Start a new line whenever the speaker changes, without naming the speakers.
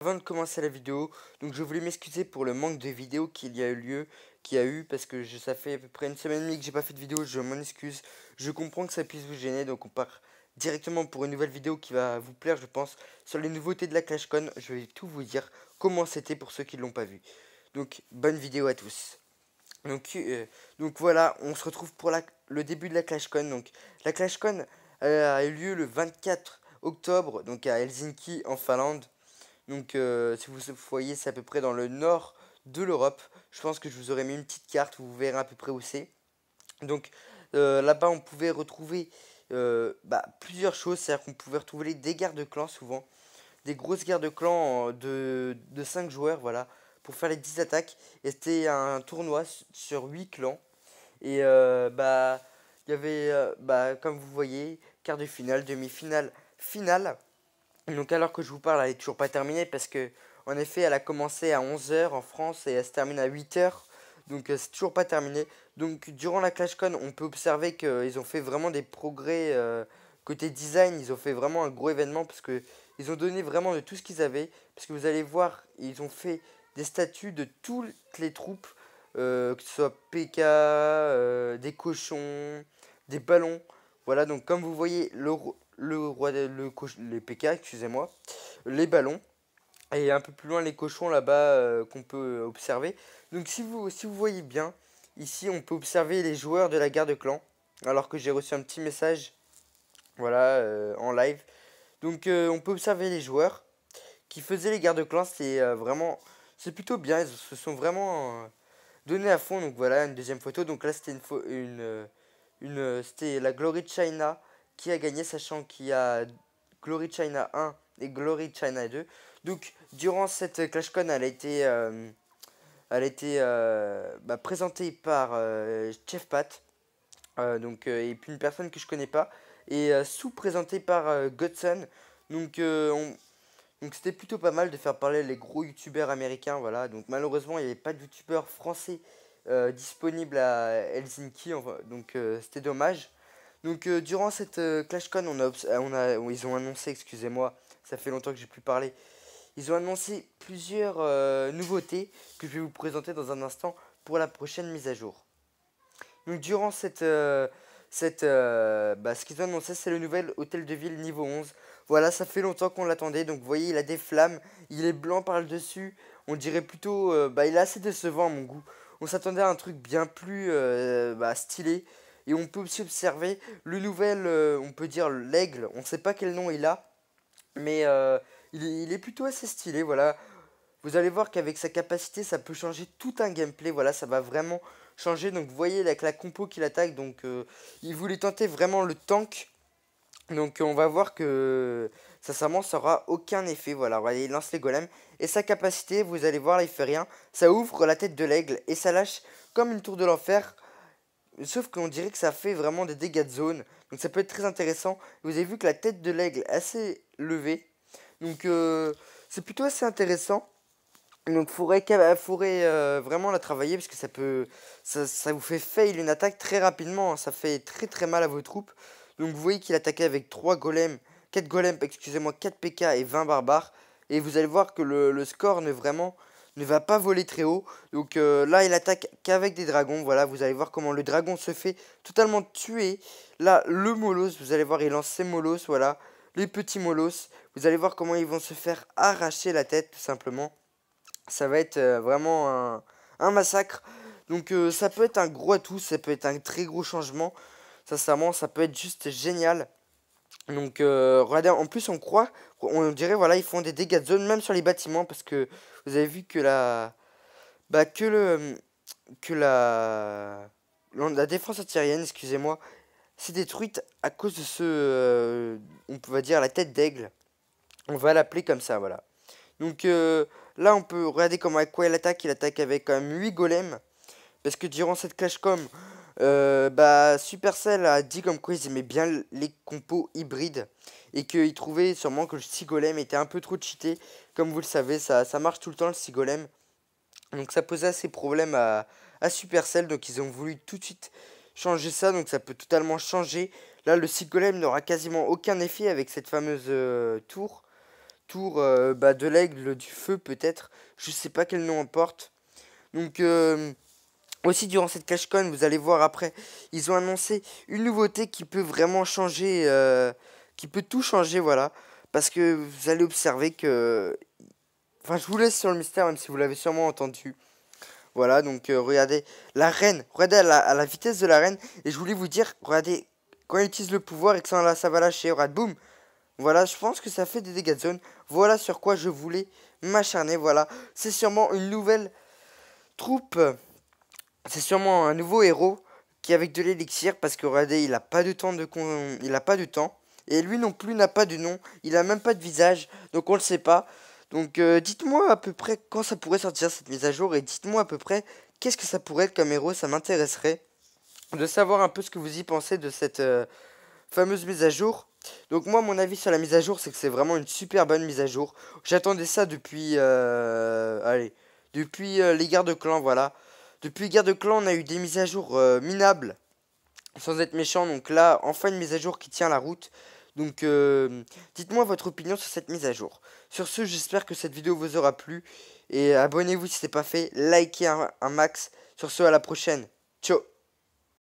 Avant de commencer la vidéo, donc je voulais m'excuser pour le manque de vidéos qu'il y a eu lieu, qui a eu, parce que ça fait à peu près une semaine et demie que j'ai pas fait de vidéo, je m'en excuse. Je comprends que ça puisse vous gêner, donc on part directement pour une nouvelle vidéo qui va vous plaire, je pense, sur les nouveautés de la ClashCon. Je vais tout vous dire comment c'était pour ceux qui ne l'ont pas vu. Donc, bonne vidéo à tous. Donc, euh, voilà, on se retrouve pour le début de la ClashCon. Donc, la ClashCon a eu lieu le 24 octobre, donc à Helsinki, en Finlande. Donc euh, si vous voyez, c'est à peu près dans le nord de l'Europe. Je pense que je vous aurais mis une petite carte, vous verrez à peu près où c'est. Donc euh, là-bas, on pouvait retrouver euh, bah, plusieurs choses. C'est-à-dire qu'on pouvait retrouver des guerres de clans souvent. Des grosses guerres de clans de, de 5 joueurs, voilà, pour faire les 10 attaques. Et c'était un tournoi sur 8 clans. Et bah, il y avait, bah, comme vous voyez, quart de finale, demi-finale, finale donc alors que je vous parle, elle est toujours pas terminée parce que en effet, elle a commencé à 11h en France et elle se termine à 8h. Donc euh, c'est toujours pas terminé. Donc durant la ClashCon, on peut observer qu'ils ont fait vraiment des progrès euh, côté design. Ils ont fait vraiment un gros événement parce que ils ont donné vraiment de tout ce qu'ils avaient. Parce que vous allez voir, ils ont fait des statues de toutes les troupes, euh, que ce soit PK, des cochons, des ballons. Voilà, donc comme vous voyez, le, le, roi, le les PK, excusez-moi, les ballons. Et un peu plus loin, les cochons là-bas euh, qu'on peut observer. Donc si vous, si vous voyez bien, ici on peut observer les joueurs de la garde de clan. Alors que j'ai reçu un petit message, voilà, euh, en live. Donc euh, on peut observer les joueurs qui faisaient les guerres de clan. C'est vraiment, c'est plutôt bien. Ils se sont vraiment donnés à fond. Donc voilà, une deuxième photo. Donc là c'était une, une, c'était la Glory de China qui a gagné, sachant qu'il y a Glory China 1 et Glory China 2. Donc, durant cette ClashCon, elle a été, euh, elle a été euh, bah, présentée par Chef euh, Pat, donc, et puis une personne que je connais pas, et sous-présentée par Godson. Donc, donc c'était plutôt pas mal de faire parler les gros youtubeurs américains, voilà. Donc malheureusement, il n'y avait pas de youtubeurs français disponibles à Helsinki, donc c'était dommage. Donc euh, durant cette euh, ClashCon, euh, on ils ont annoncé, excusez-moi, ça fait longtemps que j'ai plus parlé. Ils ont annoncé plusieurs nouveautés que je vais vous présenter dans un instant pour la prochaine mise à jour. Donc durant cette, cette bah, ce qu'ils ont annoncé, c'est le nouvel hôtel de ville niveau 11. Voilà, ça fait longtemps qu'on l'attendait. Donc vous voyez, il a des flammes, il est blanc par le dessus. On dirait plutôt, bah il est assez décevant à mon goût. On s'attendait à un truc bien plus bah, stylé et on peut aussi observer le nouvel, euh, on peut dire l'aigle, on ne sait pas quel nom il a, mais euh, il, est plutôt assez stylé, voilà. Vous allez voir qu'avec sa capacité, ça peut changer tout un gameplay, voilà, ça va vraiment changer. Donc vous voyez, avec la compo qu'il attaque, donc euh, il voulait tenter vraiment le tank. Donc on va voir que sincèrement ça aura aucun effet, voilà, il lance les golems. Et sa capacité, vous allez voir, il fait rien, ça ouvre la tête de l'aigle et ça lâche comme une tour de l'enfer Sauf qu'on dirait que ça fait vraiment des dégâts de zone. Donc ça peut être très intéressant. Vous avez vu que la tête de l'aigle est assez levée. Donc euh, c'est plutôt assez intéressant. Donc faudrait, faudrait euh, vraiment la travailler parce que ça peut ça, vous fait fail une attaque très rapidement, hein. ça fait très très mal à vos troupes. Donc vous voyez qu'il attaquait avec trois golems, 4 golems, excusez-moi, 4 PK et 20 barbares et vous allez voir que le, le score n'est vraiment ne va pas voler très haut. Donc euh, là, il attaque qu'avec des dragons. Voilà, vous allez voir comment le dragon se fait totalement tuer. Là, le Molos, vous allez voir, il lance ses Molos, voilà. Les petits Molos, vous allez voir comment ils vont se faire arracher la tête, tout simplement. Ça va être euh, vraiment un, massacre. Donc euh, ça peut être un gros atout, ça peut être un très gros changement. Sincèrement, ça peut être juste génial. Donc euh, regardez, en plus on croit, on dirait voilà ils font des dégâts de zone même sur les bâtiments parce que vous avez vu que la, bah que le, que la, la défense aérienne excusez-moi, s'est détruite à cause de ce, euh, on pas dire la tête d'aigle, on va l'appeler comme ça voilà. Donc euh, là on peut regarder comment quoi il attaque, il attaque avec quand même 8 golems parce que durant cette clash com euh, bah, Supercell a dit comme quoi ils aimaient bien les compos hybrides et qu'ils trouvaient sûrement que le Sigolem était un peu trop cheaté. Comme vous le savez, ça, marche tout le temps le Sigolem. Donc ça posait assez problème à, à, Supercell, donc ils ont voulu tout de suite changer ça, donc ça peut totalement changer. Là, le Sigolem n'aura quasiment aucun effet avec cette fameuse euh, tour. Tour euh, bah, de l'aigle, du feu peut-être, je sais pas quel nom on porte. Donc... Aussi, durant cette con, vous allez voir après, ils ont annoncé une nouveauté qui peut vraiment changer, euh, qui peut tout changer, voilà. Parce que vous allez observer que... Enfin, je vous laisse sur le mystère, même si vous l'avez sûrement entendu. Voilà, donc euh, regardez la reine, regardez à la, vitesse de la reine. Et je voulais vous dire, regardez, quand elle utilise le pouvoir et que ça, là, ça va lâcher, regarde, boum voilà, je pense que ça fait des dégâts de zone. Voilà sur quoi je voulais m'acharner. Voilà, c'est sûrement une nouvelle troupe c'est sûrement un nouveau héros qui avec de l'élixir parce que Radé il a pas de temps de il a pas du temps et lui non plus n'a pas de nom, il a même pas de visage donc on le sait pas. Donc euh, dites-moi à peu près quand ça pourrait sortir cette mise à jour et dites-moi à peu près qu'est-ce que ça pourrait être comme héros, ça m'intéresserait de savoir un peu ce que vous y pensez de cette euh, fameuse mise à jour. Donc moi mon avis sur la mise à jour c'est que c'est vraiment une super bonne mise à jour. J'attendais ça depuis euh, allez, depuis les gardes clans voilà. Depuis Guerre de Clan, on a eu des mises à jour euh, minables, sans être méchant. Donc là, enfin une mise à jour qui tient la route. Donc euh, dites-moi votre opinion sur cette mise à jour. Sur ce, j'espère que cette vidéo vous aura plu. Et abonnez-vous si ce n'est pas fait, likez un max. Sur ce, à la prochaine. Ciao